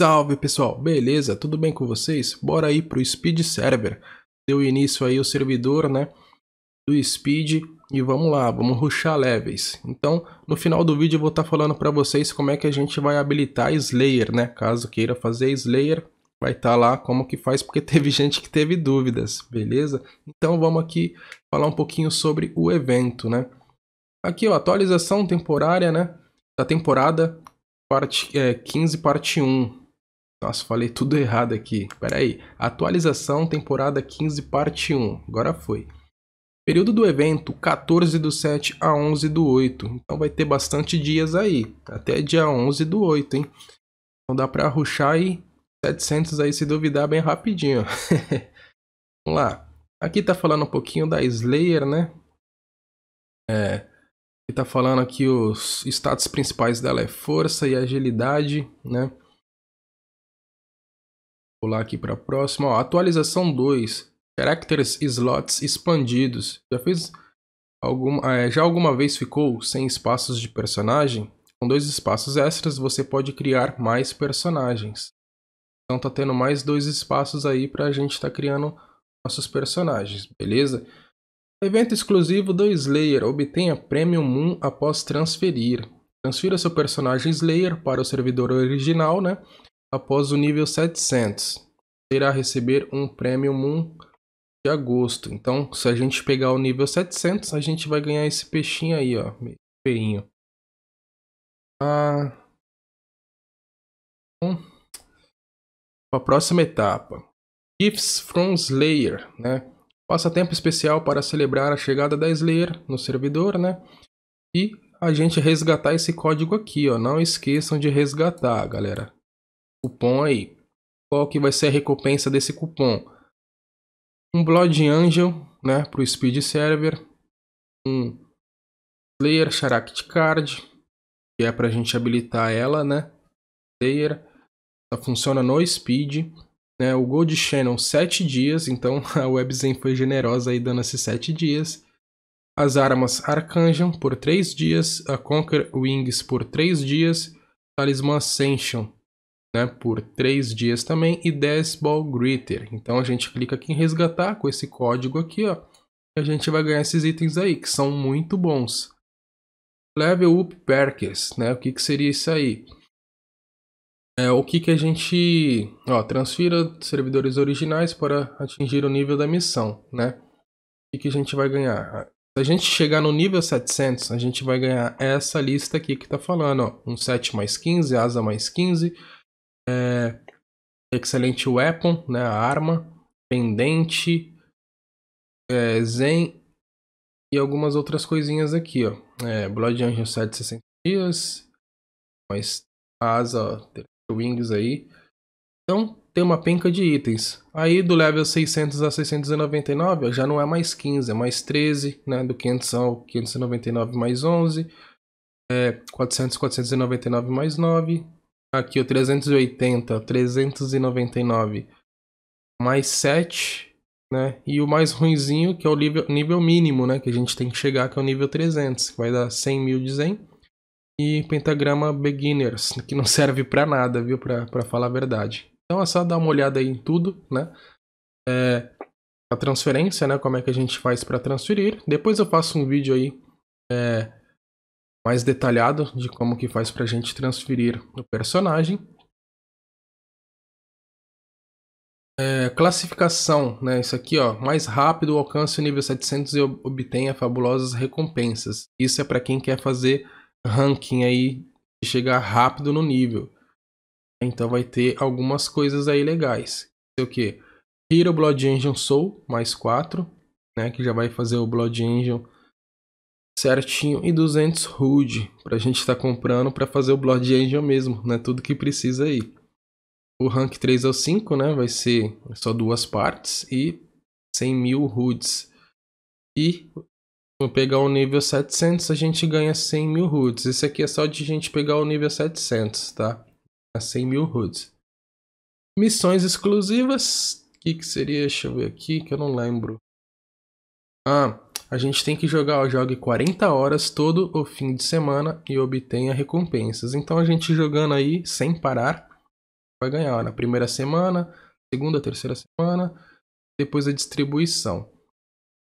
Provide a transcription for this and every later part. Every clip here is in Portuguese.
Salve pessoal, beleza? Tudo bem com vocês? Bora aí pro Speed Server. Deu início aí o servidor, né? Do Speed e vamos lá, vamos ruxar levels. Então, no final do vídeo eu vou estar tá falando para vocês como é que a gente vai habilitar Slayer, né? Caso queira fazer Slayer, vai estar tá lá como que faz, porque teve gente que teve dúvidas, beleza? Então vamos aqui falar um pouquinho sobre o evento, né? Aqui ó, atualização temporária, né? Da temporada parte, é, 15, parte 1. Nossa, falei tudo errado aqui. Pera aí. Atualização, temporada 15, parte 1. Agora foi. Período do evento, 14 do 7 a 11 do 8. Então vai ter bastante dias aí. Até dia 11 do 8, hein? Então dá pra ruxar aí 700 aí se duvidar bem rapidinho. Vamos lá. Aqui tá falando um pouquinho da Slayer, né? É. Aqui tá falando aqui os status principais dela é força e agilidade, né? pular aqui para a próxima. Ó, atualização 2. Characters slots expandidos. Já fez alguma, ah, é, já alguma vez ficou sem espaços de personagem? Com dois espaços extras você pode criar mais personagens. Então tá tendo mais dois espaços aí para a gente estar tá criando nossos personagens, beleza? Evento exclusivo do Slayer. Obtenha Premium Moon após transferir. Transfira seu personagem Slayer para o servidor original, né? após o nível 700. Irá receber um prêmio Moon de agosto. Então, se a gente pegar o nível 700, a gente vai ganhar esse peixinho aí, ó. Feinho. Ah. Bom. a próxima etapa. Gifts from Slayer, né? Passatempo especial para celebrar a chegada da Slayer no servidor, né? E a gente resgatar esse código aqui, ó. Não esqueçam de resgatar, galera cupom aí. Qual que vai ser a recompensa desse cupom? Um Blood Angel, né, para o Speed Server, um Slayer Character Card, que é para a gente habilitar ela, né, Slayer, ela funciona no Speed, né, o Gold Channel 7 dias, então a WebZen foi generosa aí dando esses 7 dias, as armas arcanjam por 3 dias, a Conquer Wings por 3 dias, Talismã Ascension né, por 3 dias também e 10 Ball greeter. Então a gente clica aqui em resgatar com esse código aqui, ó, e a gente vai ganhar esses itens aí, que são muito bons. Level Up Perks, né? O que, que seria isso aí? É, o que, que a gente... Ó, transfira servidores originais para atingir o nível da missão, né? O que, que a gente vai ganhar? Se a gente chegar no nível 700, a gente vai ganhar essa lista aqui que tá falando, ó. Um 7 mais 15, asa mais 15, é... Excelente Weapon, né? A arma. Pendente. É... Zen. E algumas outras coisinhas aqui, ó. É... Blood Angel 7, 60 dias. mais asa, ó. Wings aí. Então, tem uma penca de itens. Aí do level 600 a 699 ó, já não é mais 15, é mais 13, né? Do 500 ao 599 mais 11, é 400, 499 mais 9, Aqui o 380, 399 mais 7, né? E o mais ruinzinho, que é o nível, nível mínimo, né? Que a gente tem que chegar, que é o nível 300, que vai dar 100 mil de Zen. E pentagrama beginners, que não serve para nada, viu? Para falar a verdade. Então é só dar uma olhada aí em tudo, né? É, a transferência, né? Como é que a gente faz para transferir. Depois eu faço um vídeo aí é, mais detalhado de como que faz para a gente transferir o personagem. É, classificação, né? Isso aqui, ó, mais rápido alcance o nível 700 e obtenha fabulosas recompensas. Isso é para quem quer fazer ranking aí e chegar rápido no nível. Então vai ter algumas coisas aí legais. É o que? Hero Blood Engine Soul, mais 4, né? Que já vai fazer o Blood Engine certinho e 200 HUD para a gente estar tá comprando para fazer o Blood Angel mesmo, né? Tudo que precisa aí. O rank 3 ao 5, né? Vai ser só duas partes e 100 mil HUDs. E vou pegar o nível 700, a gente ganha 100 mil HUDs. Esse aqui é só de gente pegar o nível 700, tá? A 100 mil HUDs. Missões exclusivas. O que, que seria? Deixa eu ver aqui que eu não lembro. Ah, a gente tem que jogar o jogo 40 horas todo o fim de semana e obtenha recompensas. Então a gente jogando aí sem parar vai ganhar na primeira semana, segunda, terceira semana, depois a distribuição.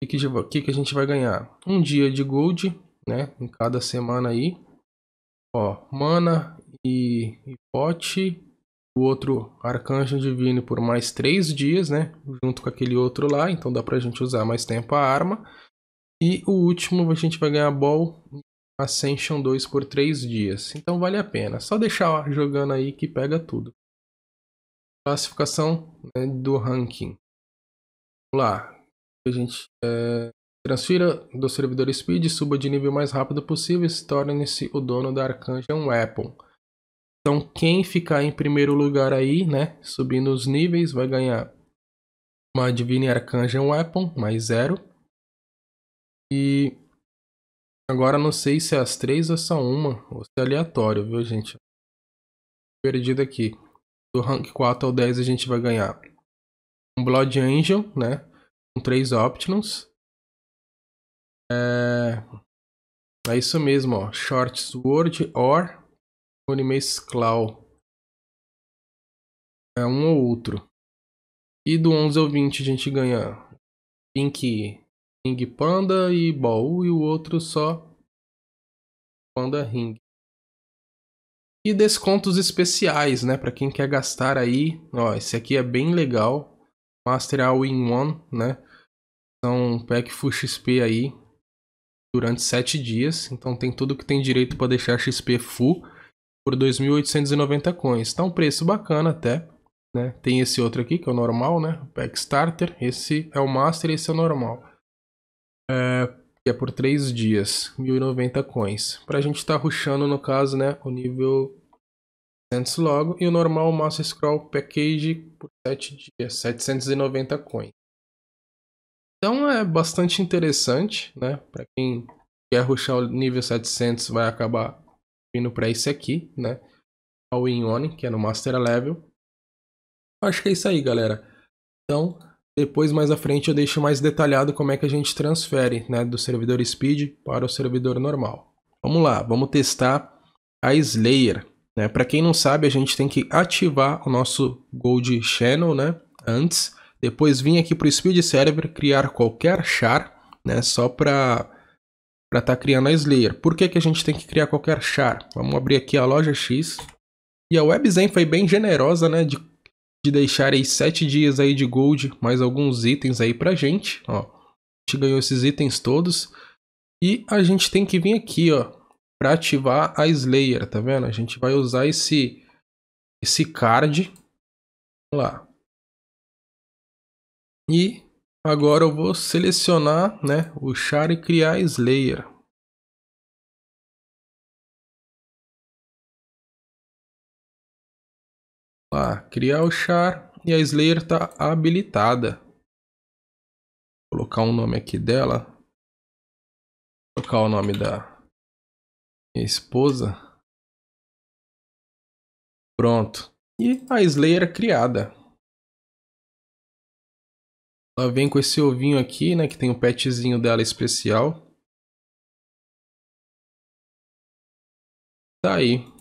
O que, que, que a gente vai ganhar? Um dia de gold, né? Em cada semana aí. Ó, mana e, e pote. O outro arcanjo divino por mais três dias, né? Junto com aquele outro lá. Então dá pra gente usar mais tempo a arma. E o último, a gente vai ganhar Ball Ascension 2 por 3 dias. Então vale a pena. Só deixar jogando aí que pega tudo. Classificação né, do ranking. Vamos lá. A gente é, transfira do servidor Speed, suba de nível mais rápido possível e torne-se o dono da Arcanjum Weapon. Então quem ficar em primeiro lugar aí, né, subindo os níveis, vai ganhar uma Divine Arcanjum Weapon mais zero e agora não sei se é as três ou são é uma, ou se é aleatório, viu, gente? Perdido aqui. Do rank 4 ao 10 a gente vai ganhar um Blood Angel, né? Com três Options. É... é isso mesmo, ó. Short Sword or Unimace Claw. É um ou outro. E do 11 ao 20 a gente ganha Pink Ring Panda e Baú e o outro só Panda Ring. E descontos especiais, né, para quem quer gastar aí, ó, esse aqui é bem legal, Master All in One, né? São um pack full XP aí durante 7 dias, então tem tudo que tem direito para deixar XP full por 2.890 coins. Tá um preço bacana até, né? Tem esse outro aqui que é o normal, né? O pack Starter, esse é o Master, esse é o normal é, que é por 3 dias, 1090 coins. Pra gente tá ruxando, no caso, né, o nível 100 logo, e o normal Master Scroll Package por 7 dias, 790 coins. Então é bastante interessante, né, pra quem quer ruxar o nível 700 vai acabar vindo pra esse aqui, né, a Win One, que é no Master Level. Acho que é isso aí, galera. Então, depois, mais à frente, eu deixo mais detalhado como é que a gente transfere né, do servidor Speed para o servidor normal. Vamos lá, vamos testar a Slayer. Né? Para quem não sabe, a gente tem que ativar o nosso Gold Channel né, antes. Depois vir aqui para o Speed Server, criar qualquer char, né, só para estar tá criando a Slayer. Por que, que a gente tem que criar qualquer char? Vamos abrir aqui a loja X. E a WebZen foi bem generosa né, de de deixar aí 7 dias aí de gold, mais alguns itens aí pra gente, ó. A gente ganhou esses itens todos. E a gente tem que vir aqui, ó, para ativar a Slayer, tá vendo? A gente vai usar esse esse card lá. E agora eu vou selecionar, né, o char e criar Slayer. lá, criar o char e a Slayer está habilitada. Vou colocar um nome aqui dela. Vou colocar o nome da minha esposa. Pronto. E a Slayer criada. Ela vem com esse ovinho aqui, né? Que tem o um petzinho dela especial. Tá aí.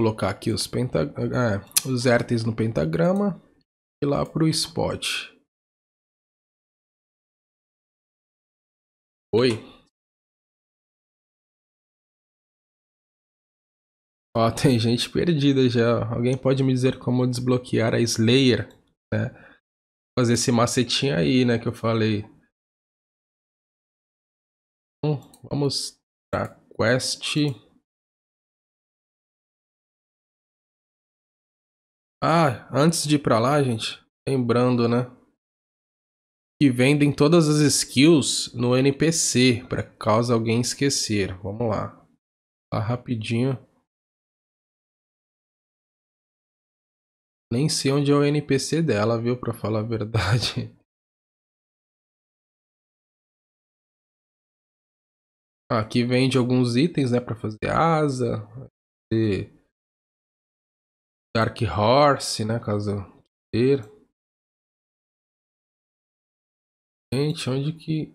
colocar aqui os, pentag ah, os vértices no pentagrama e lá para o spot. Oi. Ó, tem gente perdida já. Alguém pode me dizer como desbloquear a Slayer, né? Fazer esse macetinho aí, né, que eu falei. Então, vamos para quest. Ah, antes de ir pra lá, gente, lembrando, né? Que vendem todas as skills no NPC, para caso alguém esquecer. Vamos lá. Tá rapidinho. Nem sei onde é o NPC dela, viu, pra falar a verdade. Aqui vende alguns itens, né, para fazer asa, fazer Dark Horse, né? casa inteira. Gente, onde que.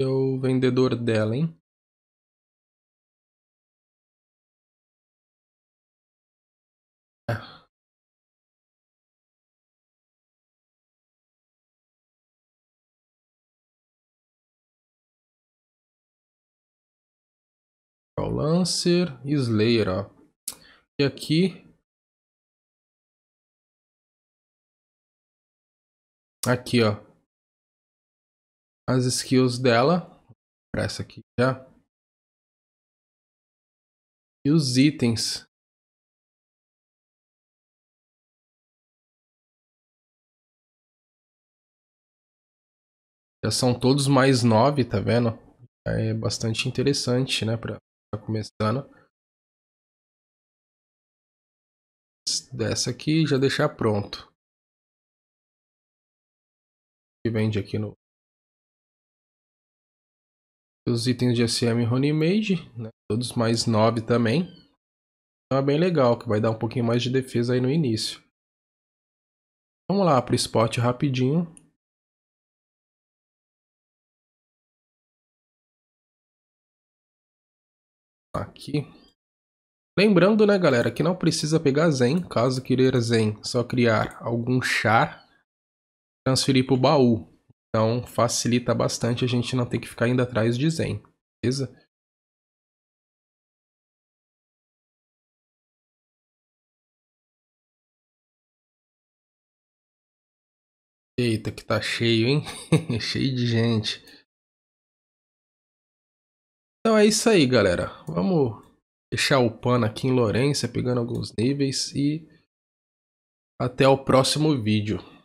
É o vendedor dela, hein? Lancer Slayer, ó. E aqui... Aqui, ó. As skills dela. Pra essa aqui já. E os itens. Já são todos mais nove, tá vendo? É bastante interessante, né? Pra tá começando. Dessa aqui já deixar pronto. Que vende aqui no os itens de SM Honey Mage, né? todos mais 9 também. Então é bem legal, que vai dar um pouquinho mais de defesa aí no início. Vamos lá para o spot rapidinho. aqui. Lembrando, né, galera, que não precisa pegar Zen, caso querer Zen, só criar algum char, transferir para o baú. Então facilita bastante a gente não ter que ficar indo atrás de Zen, beleza? Eita, que tá cheio, hein? cheio de gente. Então é isso aí, galera. Vamos deixar o pano aqui em Lourença, pegando alguns níveis e até o próximo vídeo.